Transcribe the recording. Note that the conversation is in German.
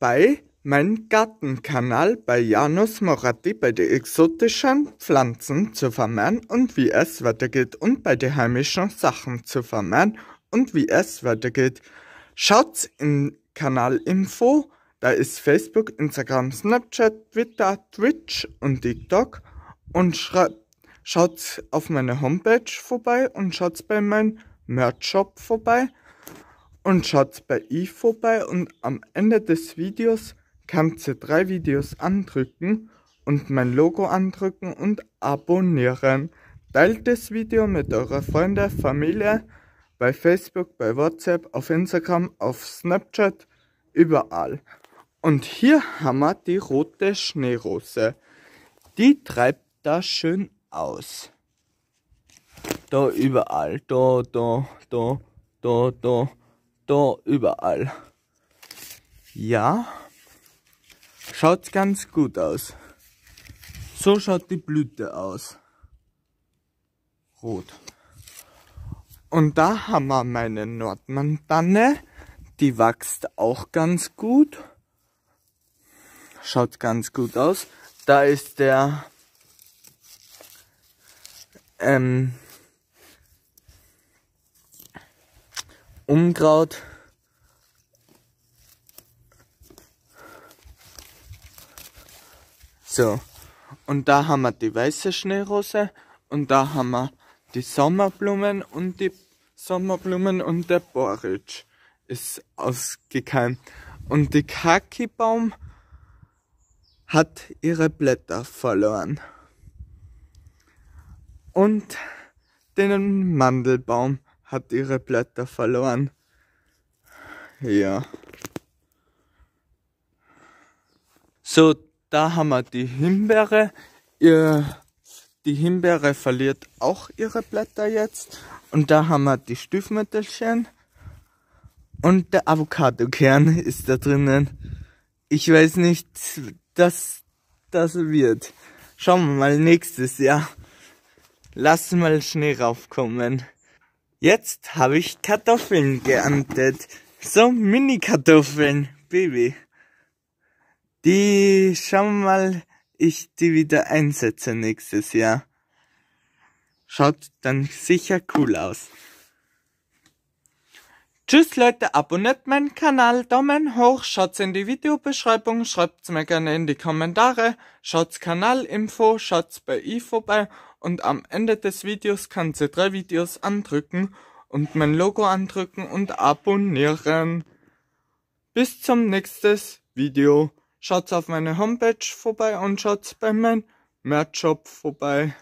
bei Mein Gartenkanal bei Janus Moratti bei den exotischen Pflanzen zu vermehren und wie es weitergeht und bei den heimischen Sachen zu vermehren und wie es weitergeht. Schaut's in Kanalinfo, da ist Facebook, Instagram, Snapchat, Twitter, Twitch und TikTok und schreibt schaut auf meine Homepage vorbei und schaut bei meinem Merch-Shop vorbei und schaut bei i vorbei und am Ende des Videos kannst du drei Videos andrücken und mein Logo andrücken und abonnieren. Teilt das Video mit eurer Freunde, Familie, bei Facebook, bei WhatsApp, auf Instagram, auf Snapchat, überall. Und hier haben wir die rote Schneerose. Die treibt da schön aus. Da überall, da, da, da, da, da da überall. Ja, schaut ganz gut aus. So schaut die Blüte aus. Rot. Und da haben wir meine Nordmantanne. Die wächst auch ganz gut. Schaut ganz gut aus. Da ist der ähm, Unkraut. So. Und da haben wir die weiße Schneerose und da haben wir die Sommerblumen und die Sommerblumen und der Borage ist ausgekeimt. Und die Kaki-Baum hat ihre Blätter verloren. Und den Mandelbaum hat ihre Blätter verloren. Ja. So, da haben wir die Himbeere. die Himbeere verliert auch ihre Blätter jetzt. Und da haben wir die Stiefmütterchen. Und der Avocadokern ist da drinnen. Ich weiß nicht, dass das wird. Schauen wir mal nächstes Jahr. Lass mal Schnee raufkommen. Jetzt habe ich Kartoffeln geerntet. So Mini-Kartoffeln, Baby. Die, schauen wir mal, ich die wieder einsetze nächstes Jahr. Schaut dann sicher cool aus. Tschüss Leute, abonniert meinen Kanal, Daumen hoch, schaut's in die Videobeschreibung, schreibt's mir gerne in die Kommentare, schaut's Kanalinfo, schaut's bei i vorbei und am Ende des Videos kannst du drei Videos andrücken und mein Logo andrücken und abonnieren. Bis zum nächsten Video. Schaut auf meine Homepage vorbei und schaut bei meinem Merchshop vorbei.